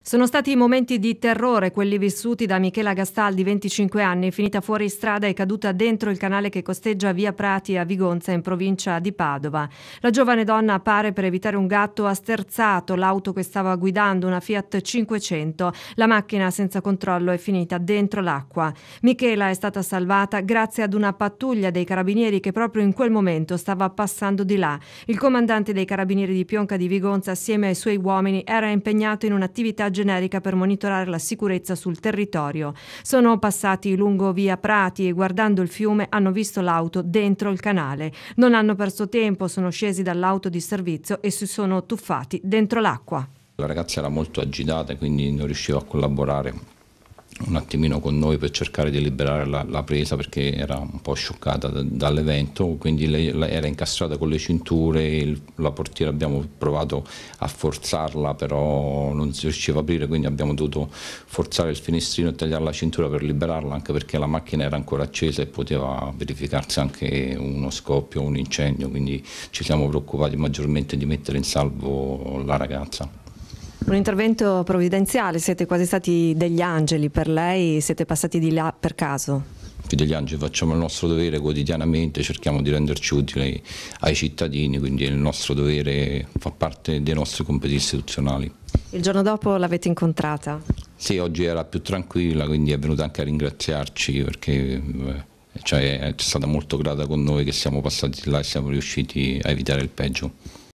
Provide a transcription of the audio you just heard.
Sono stati momenti di terrore quelli vissuti da Michela Gastaldi, 25 anni, finita fuori strada e caduta dentro il canale che costeggia via Prati a Vigonza in provincia di Padova. La giovane donna appare per evitare un gatto ha sterzato l'auto che stava guidando, una Fiat 500. La macchina senza controllo è finita dentro l'acqua. Michela è stata salvata grazie ad una pattuglia dei carabinieri che proprio in quel momento stava passando di là. Il comandante dei carabinieri di Pionca di Vigonza assieme ai suoi uomini era impegnato in un'attività generica per monitorare la sicurezza sul territorio. Sono passati lungo via Prati e guardando il fiume hanno visto l'auto dentro il canale. Non hanno perso tempo, sono scesi dall'auto di servizio e si sono tuffati dentro l'acqua. La ragazza era molto agitata, quindi non riusciva a collaborare un attimino con noi per cercare di liberare la, la presa perché era un po' scioccata da, dall'evento, quindi lei, lei era incastrata con le cinture, il, la portiera abbiamo provato a forzarla però non si riusciva a aprire, quindi abbiamo dovuto forzare il finestrino e tagliare la cintura per liberarla anche perché la macchina era ancora accesa e poteva verificarsi anche uno scoppio, un incendio, quindi ci siamo preoccupati maggiormente di mettere in salvo la ragazza. Un intervento provvidenziale, siete quasi stati degli angeli per lei, siete passati di là per caso? degli angeli facciamo il nostro dovere quotidianamente, cerchiamo di renderci utili ai cittadini, quindi il nostro dovere fa parte dei nostri compiti istituzionali. Il giorno dopo l'avete incontrata? Sì, oggi era più tranquilla, quindi è venuta anche a ringraziarci perché eh, cioè, è stata molto grata con noi che siamo passati là e siamo riusciti a evitare il peggio.